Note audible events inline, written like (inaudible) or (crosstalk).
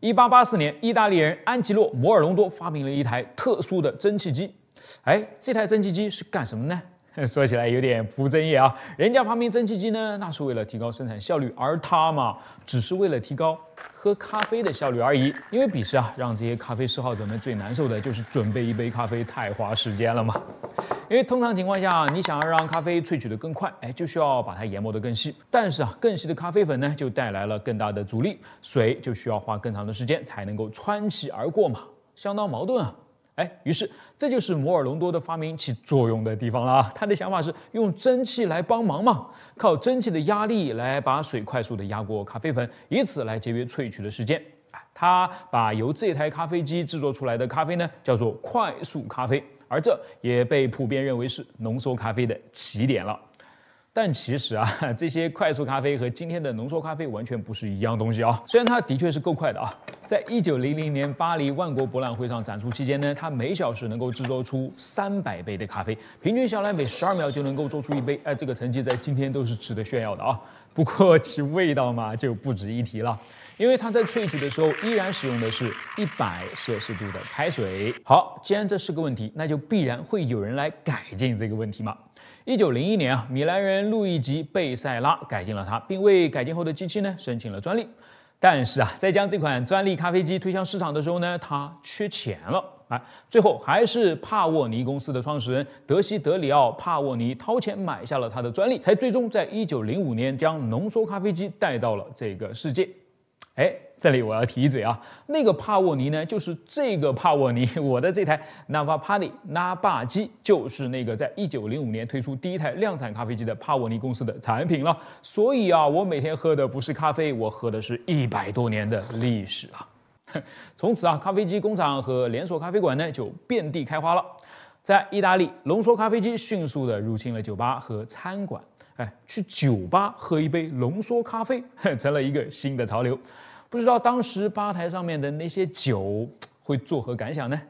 一八八四年，意大利人安吉洛·摩尔隆多发明了一台特殊的蒸汽机。哎，这台蒸汽机是干什么呢？(laughs) 说起来有点不正业啊，人家发明蒸汽机呢，那是为了提高生产效率，而它嘛，只是为了提高喝咖啡的效率而已。因为彼时啊，让这些咖啡嗜好者们最难受的就是准备一杯咖啡太花时间了嘛。因为通常情况下，你想要让咖啡萃取得更快，哎，就需要把它研磨得更细。但是啊，更细的咖啡粉呢，就带来了更大的阻力，水就需要花更长的时间才能够穿起而过嘛，相当矛盾啊。哎，于是这就是摩尔隆多的发明起作用的地方了啊！他的想法是用蒸汽来帮忙嘛，靠蒸汽的压力来把水快速的压过咖啡粉，以此来节约萃取的时间。他把由这台咖啡机制作出来的咖啡呢，叫做快速咖啡，而这也被普遍认为是浓缩咖啡的起点了。但其实啊，这些快速咖啡和今天的浓缩咖啡完全不是一样东西啊！虽然它的确是够快的啊。在一九零零年巴黎万国博览会上展出期间呢，它每小时能够制作出三百杯的咖啡，平均下来每十二秒就能够做出一杯。哎，这个成绩在今天都是值得炫耀的啊！(laughs) 不过其味道嘛就不值一提了，因为它在萃取的时候依然使用的是一百摄氏度的开水。好，既然这是个问题，那就必然会有人来改进这个问题嘛。一九零一年啊，米兰人路易吉·贝塞拉改进了它，并为改进后的机器呢申请了专利。但是啊，在将这款专利咖啡机推向市场的时候呢，它缺钱了啊！最后还是帕沃尼公司的创始人德西德里奥·帕沃尼掏钱买下了他的专利，才最终在一九零五年将浓缩咖啡机带到了这个世界。哎，这里我要提一嘴啊，那个帕沃尼呢，就是这个帕沃尼，(laughs) 我的这台 Nava 拿瓦帕里拉霸机，就是那个在一九零五年推出第一台量产咖啡机的帕沃尼公司的产品了。所以啊，我每天喝的不是咖啡，我喝的是一百多年的历史啊。(laughs) 从此啊，咖啡机工厂和连锁咖啡馆呢就遍地开花了，在意大利，浓缩咖啡机迅速的入侵了酒吧和餐馆。哎，去酒吧喝一杯浓缩咖啡 (laughs) 成了一个新的潮流，不知道当时吧台上面的那些酒会作何感想呢？